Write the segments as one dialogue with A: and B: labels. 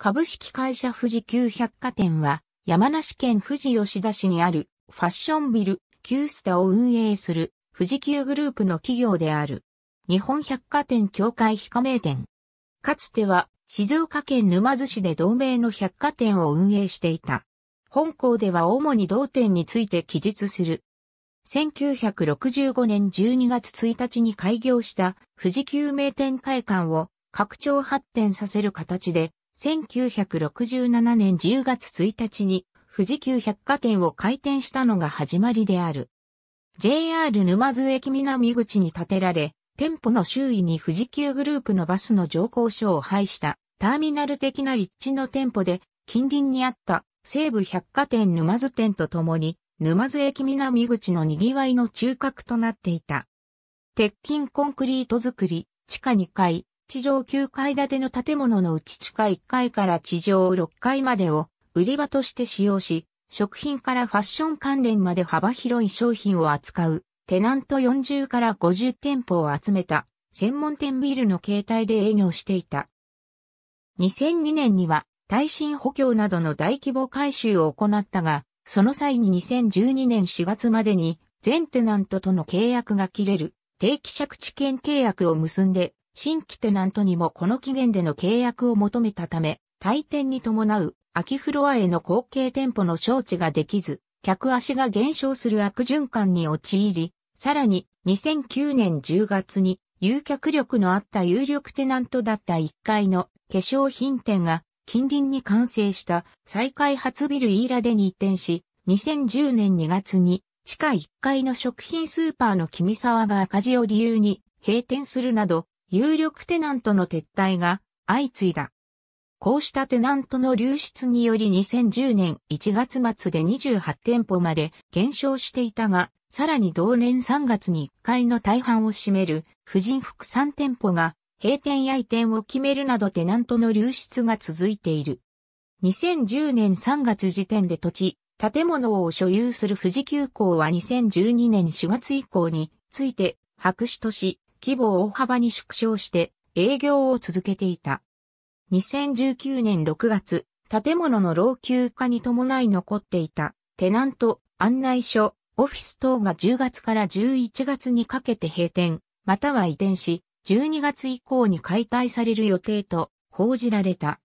A: 株式会社富士急百貨店は、山梨県富士吉田市にあるファッションビル、キスタを運営する富士急グループの企業である。日本百貨店協会非加盟店。かつては静岡県沼津市で同盟の百貨店を運営していた。本校では主に同店について記述する。1965年12月1日に開業した富士急名店会館を拡張発展させる形で1967年10月1日に富士急百貨店を開店したのが始まりである。JR 沼津駅南口に建てられ、店舗の周囲に富士急グループのバスの乗降所を配したターミナル的な立地の店舗で近隣にあった西武百貨店沼津店とともに沼津駅南口の賑わいの中核となっていた。鉄筋コンクリート造り、地下2階、地上9階建ての建物のうち地下1階から地上6階までを売り場として使用し、食品からファッション関連まで幅広い商品を扱う、テナント40から50店舗を集めた、専門店ビルの形態で営業していた。2002年には、耐震補強などの大規模改修を行ったが、その際に2012年4月までに、全テナントとの契約が切れる、定期借地権契約を結んで、新規テナントにもこの期限での契約を求めたため、退店に伴う秋フロアへの後継店舗の招致ができず、客足が減少する悪循環に陥り、さらに2009年10月に誘客力のあった有力テナントだった1階の化粧品店が近隣に完成した再開発ビルイーラでに移転し、2010年2月に地下1階の食品スーパーの君沢が赤字を理由に閉店するなど有力テナントの撤退が相次いだ。こうしたテナントの流出により2010年1月末で28店舗まで減少していたが、さらに同年3月に1回の大半を占める婦人服3店舗が閉店や移転を決めるなどテナントの流出が続いている。2010年3月時点で土地、建物を所有する富士急行は2012年4月以降について白紙とし、規模を大幅に縮小して営業を続けていた。2019年6月、建物の老朽化に伴い残っていたテナント、案内所、オフィス等が10月から11月にかけて閉店、または移転し、12月以降に解体される予定と報じられた。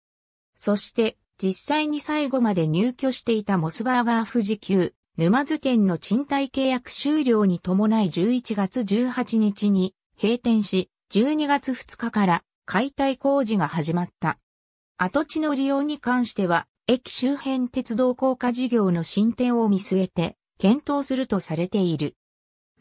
A: そして、実際に最後まで入居していたモスバーガー富士急、沼津店の賃貸契約終了に伴い11月18日に閉店し、12月2日から解体工事が始まった。跡地の利用に関しては、駅周辺鉄道高架事業の進展を見据えて、検討するとされている。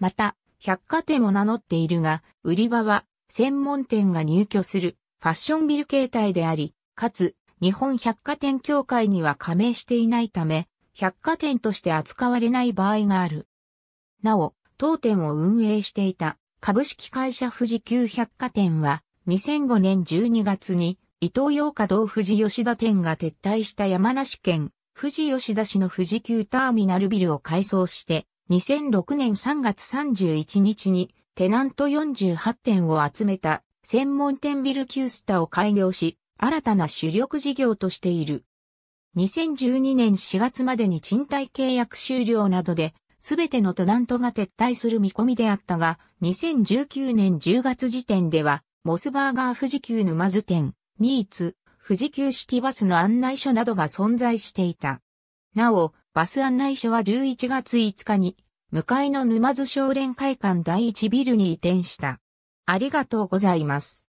A: また、百貨店も名乗っているが、売り場は専門店が入居するファッションビル形態であり、かつ、日本百貨店協会には加盟していないため、百貨店として扱われない場合がある。なお、当店を運営していた株式会社富士急百貨店は、2005年12月に、伊東洋華堂富士吉田店が撤退した山梨県、富士吉田市の富士急ターミナルビルを改装して、2006年3月31日に、テナント48店を集めた、専門店ビルキュースタを開業し、新たな主力事業としている。2012年4月までに賃貸契約終了などですべてのトナントが撤退する見込みであったが、2019年10月時点では、モスバーガー富士急沼津店、ミーツ、富士急シティバスの案内所などが存在していた。なお、バス案内所は11月5日に、向かいの沼津少連会館第1ビルに移転した。ありがとうございます。